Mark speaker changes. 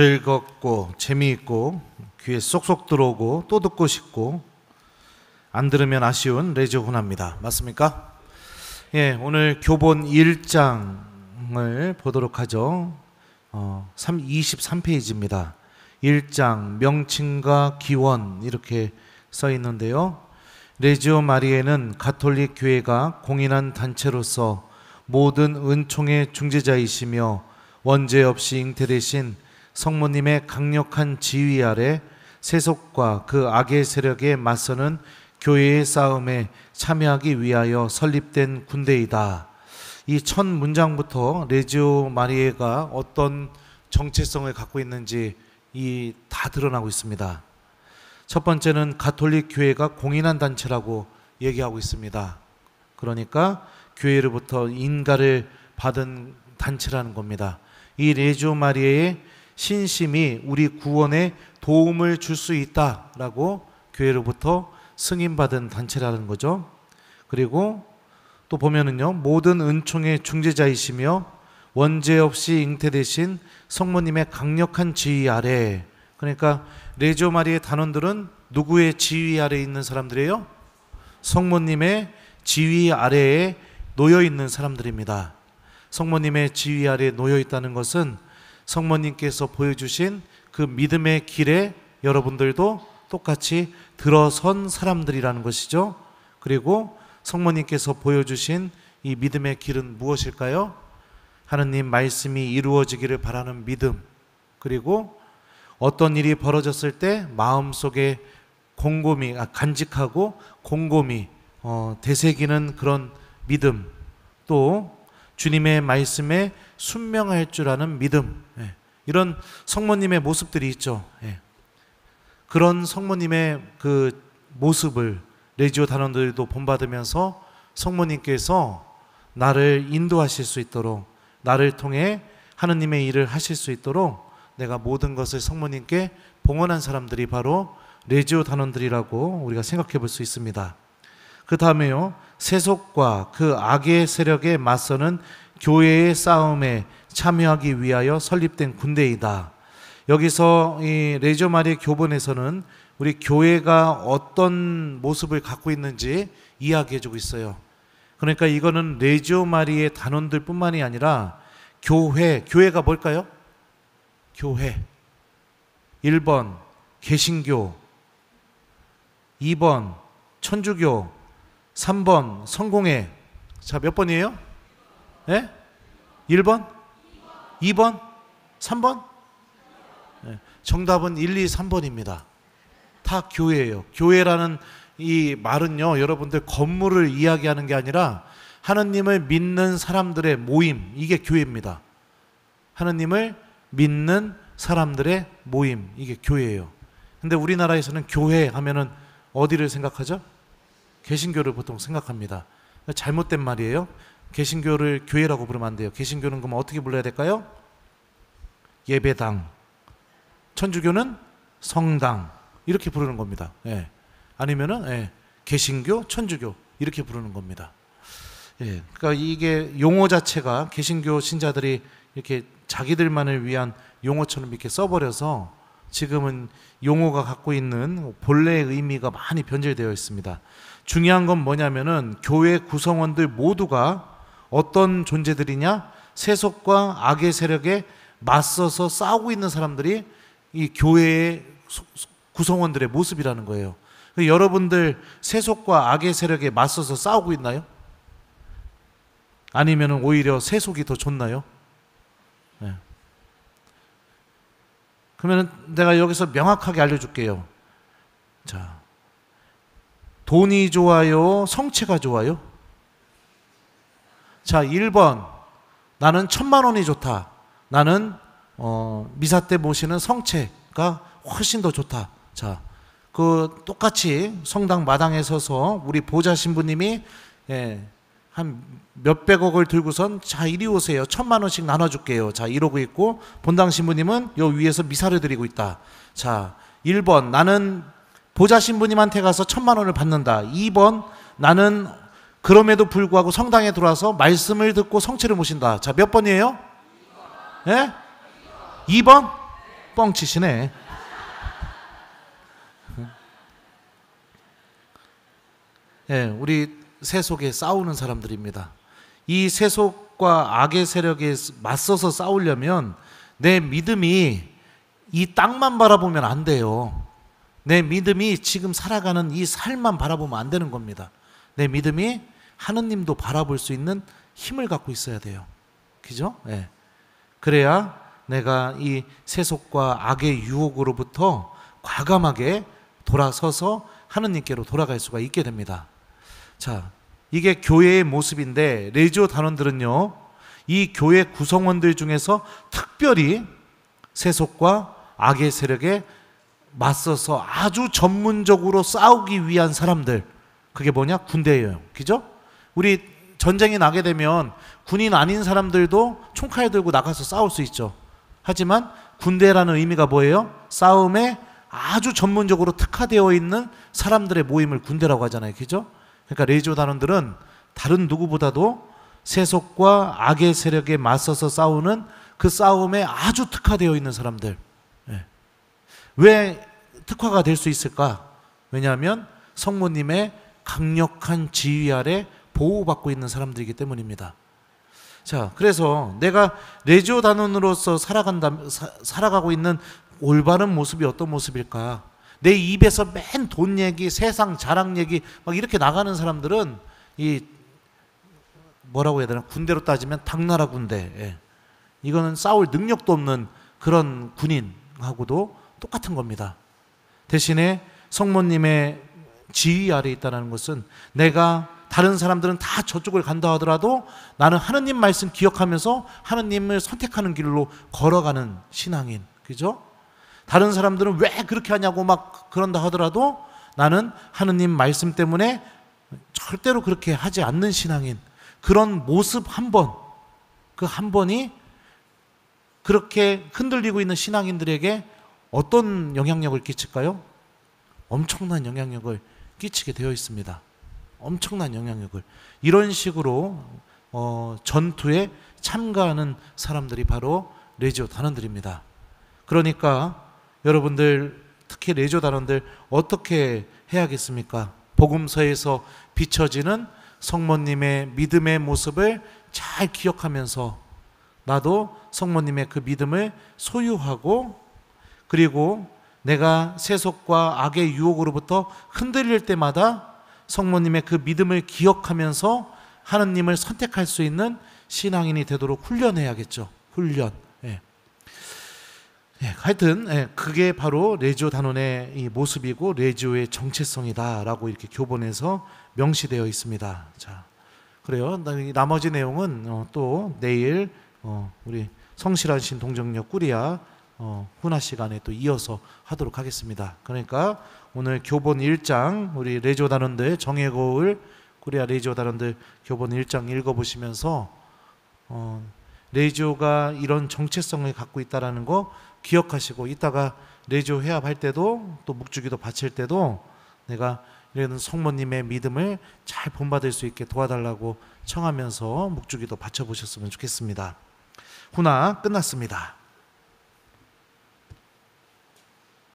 Speaker 1: 즐겁고 재미있고 귀에 쏙쏙 들어오고 또 듣고 싶고 안 들으면 아쉬운 레지오훈합니다 맞습니까? 예, 오늘 교본 1장을 보도록 하죠. 어, 23페이지입니다. 1장 명칭과 기원 이렇게 써 있는데요. 레지오 마리에는 가톨릭 교회가 공인한 단체로서 모든 은총의 중재자이시며 원죄 없이 잉태되신 성모님의 강력한 지휘 아래 세속과 그 악의 세력에 맞서는 교회의 싸움에 참여하기 위하여 설립된 군대이다. 이 첫 문장부터 레지오 마리에가 어떤 정체성을 갖고 있는지 이 다 드러나고 있습니다. 첫 번째는 가톨릭 교회가 공인한 단체라고 얘기하고 있습니다. 그러니까 교회로부터 인가를 받은 단체라는 겁니다. 이 레지오 마리에의 신심이 우리 구원에 도움을 줄 수 있다라고 교회로부터 승인받은 단체라는 거죠. 그리고 또 보면은요, 모든 은총의 중재자이시며 원죄 없이 잉태되신 성모님의 강력한 지휘 아래, 그러니까 레조 마리의 단원들은 누구의 지휘 아래 있는 사람들이에요? 성모님의 지휘 아래에 놓여 있는 사람들입니다. 성모님의 지휘 아래 놓여 있다는 것은 성모님께서 보여주신 그 믿음의 길에 여러분들도 똑같이 들어선 사람들이라는 것이죠. 그리고 성모님께서 보여주신 이 믿음의 길은 무엇일까요? 하느님 말씀이 이루어지기를 바라는 믿음, 그리고 어떤 일이 벌어졌을 때 마음속에 곰곰이 아, 간직하고 곰곰이 어, 되새기는 그런 믿음, 또 주님의 말씀에 순명할 줄 아는 믿음. 예. 이런 성모님의 모습들이 있죠. 예. 그런 성모님의 그 모습을 레지오 단원들도 본받으면서 성모님께서 나를 인도하실 수 있도록 나를 통해 하느님의 일을 하실 수 있도록 내가 모든 것을 성모님께 봉헌한 사람들이 바로 레지오 단원들이라고 우리가 생각해 볼 수 있습니다. 그 다음에요. 세속과 그 악의 세력에 맞서는 교회의 싸움에 참여하기 위하여 설립된 군대이다. 여기서 이 레저 마리의 교본에서는 우리 교회가 어떤 모습을 갖고 있는지 이야기해 주고 있어요. 그러니까 이거는 레지오 마리의 단원들뿐만이 아니라 교회, 교회가 뭘까요? 교회. 1번 개신교, 2번 천주교, 3번 성공회. 자, 몇 번이에요? 예? 1번? 2번? 3번? 예. 정답은 1, 2, 3번입니다. 다 교회예요. 교회라는 이 말은요, 여러분들 건물을 이야기하는 게 아니라 하느님을 믿는 사람들의 모임, 이게 교회입니다. 하느님을 믿는 사람들의 모임, 이게 교회예요. 근데 우리나라에서는 교회 하면은 어디를 생각하죠? 개신교를 보통 생각합니다. 잘못된 말이에요. 개신교를 교회라고 부르면 안 돼요. 개신교는 그럼 어떻게 불러야 될까요? 예배당. 천주교는 성당. 이렇게 부르는 겁니다. 예. 아니면은 예. 개신교, 천주교 이렇게 부르는 겁니다. 예. 그러니까 이게 용어 자체가 개신교 신자들이 이렇게 자기들만을 위한 용어처럼 이렇게 써버려서 지금은 용어가 갖고 있는 본래의 의미가 많이 변질되어 있습니다. 중요한 건 뭐냐면은 교회 구성원들 모두가 어떤 존재들이냐? 세속과 악의 세력에 맞서서 싸우고 있는 사람들이 이 교회의 구성원들의 모습이라는 거예요. 여러분들 세속과 악의 세력에 맞서서 싸우고 있나요? 아니면 오히려 세속이 더 좋나요? 네. 그러면 내가 여기서 명확하게 알려줄게요. 자, 돈이 좋아요? 성체가 좋아요? 자, 1번. 나는 천만 원이 좋다. 나는 어, 미사 때 모시는 성체가 훨씬 더 좋다. 자, 그 똑같이 성당 마당에 서서 우리 보좌 신부님이 예, 한 몇백억을 들고선 자 이리 오세요. 천만 원씩 나눠줄게요. 자 이러고 있고 본당 신부님은 요 위에서 미사를 드리고 있다. 자 1번 나는 보좌 신부님한테 가서 천만 원을 받는다. 2번 나는 그럼에도 불구하고 성당에 들어와서 말씀을 듣고 성체를 모신다. 자, 몇 번이에요? 예? 2번? 뻥치시네. 예, 우리 세속에 싸우는 사람들입니다. 이 세속과 악의 세력에 맞서서 싸우려면 내 믿음이 이 땅만 바라보면 안 돼요. 내 믿음이 지금 살아가는 이 삶만 바라보면 안 되는 겁니다. 내 믿음이 하느님도 바라볼 수 있는 힘을 갖고 있어야 돼요. 그죠? 예. 그래야 내가 이 세속과 악의 유혹으로부터 과감하게 돌아서서 하느님께로 돌아갈 수가 있게 됩니다. 자, 이게 교회의 모습인데 레지오 단원들은요. 이 교회 구성원들 중에서 특별히 세속과 악의 세력에 맞서서 아주 전문적으로 싸우기 위한 사람들 그게 뭐냐? 군대예요. 그죠? 우리 전쟁이 나게 되면 군인 아닌 사람들도 총칼 들고 나가서 싸울 수 있죠. 하지만 군대라는 의미가 뭐예요? 싸움에 아주 전문적으로 특화되어 있는 사람들의 모임을 군대라고 하잖아요. 그죠? 그러니까 레이조 단원들은 다른 누구보다도 세속과 악의 세력에 맞서서 싸우는 그 싸움에 아주 특화되어 있는 사람들. 예. 왜 특화가 될 수 있을까? 왜냐하면 성모님의 강력한 지위 아래 보호받고 있는 사람들이기 때문입니다. 자, 그래서 내가 레지오 단원으로서 살아간다, 사, 살아가고 있는 올바른 모습이 어떤 모습일까? 내 입에서 맨 돈 얘기, 세상 자랑 얘기 막 이렇게 나가는 사람들은 이 뭐라고 해야 되나 군대로 따지면 당나라 군대. 예. 이거는 싸울 능력도 없는 그런 군인하고도 똑같은 겁니다. 대신에 성모님의 지휘 아래 에 있다는 것은 내가 다른 사람들은 다 저쪽을 간다 하더라도 나는 하느님 말씀 기억하면서 하느님을 선택하는 길로 걸어가는 신앙인. 그죠? 다른 사람들은 왜 그렇게 하냐고 막 그런다 하더라도 나는 하느님 말씀 때문에 절대로 그렇게 하지 않는 신앙인. 그런 모습 한 번, 그 한 번이 그렇게 흔들리고 있는 신앙인들에게 어떤 영향력을 끼칠까요? 엄청난 영향력을 끼치게 되어 있습니다. 엄청난 영향력을. 이런 식으로 어, 전투에 참가하는 사람들이 바로 레지오 단원들입니다. 그러니까 여러분들 특히 레지오 단원들 어떻게 해야겠습니까? 복음서에서 비춰지는 성모님의 믿음의 모습을 잘 기억하면서 나도 성모님의 그 믿음을 소유하고 그리고 내가 세속과 악의 유혹으로부터 흔들릴 때마다 성모님의 그 믿음을 기억하면서 하느님을 선택할 수 있는 신앙인이 되도록 훈련해야겠죠. 훈련. 예. 예, 하여튼 예, 그게 바로 레지오 단원의 이 모습이고 레지오의 정체성이다라고 이렇게 교본에서 명시되어 있습니다. 자, 그래요. 나머지 내용은 어, 또 내일 어, 우리 성실하신 동정녀 꾸리야 어, 훈화 시간에 또 이어서 하도록 하겠습니다. 그러니까 오늘 교본 1장 우리 레지오 다원데 정의 거울 코리아 레지오 다원데 교본 1장 읽어보시면서 어, 레지오가 이런 정체성을 갖고 있다라는 거 기억하시고 이따가 레지오 회합할 때도 또 묵주기도 바칠 때도 내가 이런 성모님의 믿음을 잘 본받을 수 있게 도와달라고 청하면서 묵주기도 바쳐보셨으면 좋겠습니다. 훈화 끝났습니다.